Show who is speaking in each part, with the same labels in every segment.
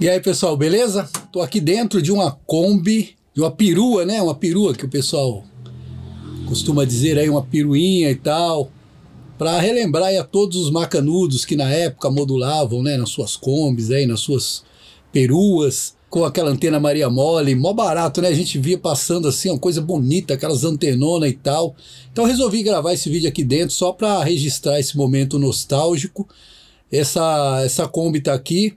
Speaker 1: E aí, pessoal, beleza? Tô aqui dentro de uma Kombi, de uma perua, né? Uma perua que o pessoal costuma dizer aí, uma peruinha e tal. Para relembrar aí a todos os macanudos que na época modulavam, né? Nas suas Kombis aí, nas suas peruas, com aquela antena Maria Mole, mó barato, né? A gente via passando assim, uma coisa bonita, aquelas antenonas e tal. Então resolvi gravar esse vídeo aqui dentro só para registrar esse momento nostálgico. Essa, essa Kombi tá aqui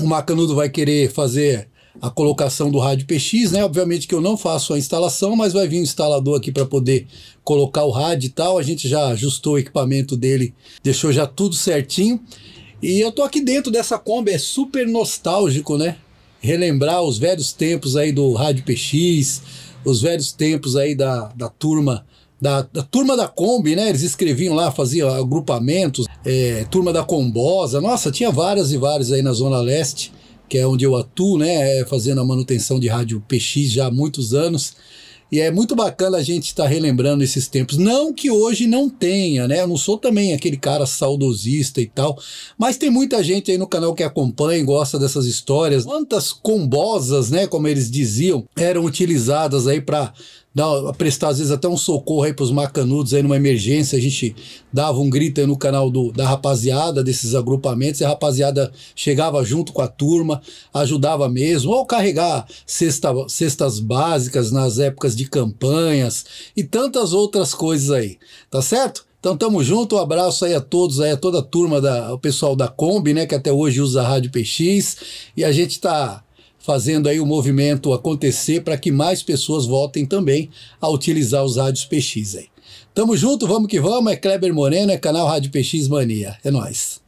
Speaker 1: o Macanudo vai querer fazer a colocação do rádio PX, né? Obviamente que eu não faço a instalação, mas vai vir um instalador aqui para poder colocar o rádio e tal. A gente já ajustou o equipamento dele, deixou já tudo certinho. E eu tô aqui dentro dessa Kombi, é super nostálgico, né? Relembrar os velhos tempos aí do rádio PX, os velhos tempos aí da, da turma da, da, turma da Kombi, né? Eles escreviam lá, faziam agrupamentos, é, turma da Combosa, nossa, tinha várias e várias aí na Zona Leste, que é onde eu atuo, né? É, fazendo a manutenção de rádio PX já há muitos anos. E é muito bacana a gente estar tá relembrando esses tempos. Não que hoje não tenha, né? Eu não sou também aquele cara saudosista e tal, mas tem muita gente aí no canal que acompanha e gosta dessas histórias. Quantas combosas, né, como eles diziam, eram utilizadas aí para dar, prestar às vezes até um socorro aí pros macanudos aí numa emergência, a gente dava um grito aí no canal do, da rapaziada, desses agrupamentos, e a rapaziada chegava junto com a turma, ajudava mesmo, ou carregar cesta, cestas básicas nas épocas de campanhas e tantas outras coisas aí, tá certo? Então tamo junto, um abraço aí a todos, aí a toda a turma, da, o pessoal da Kombi, né, que até hoje usa a Rádio PX, e a gente tá fazendo aí o movimento acontecer para que mais pessoas voltem também a utilizar os rádios PX aí. Tamo junto, vamos que vamos. É Kleber Moreno, é canal Rádio PX Mania. É nóis.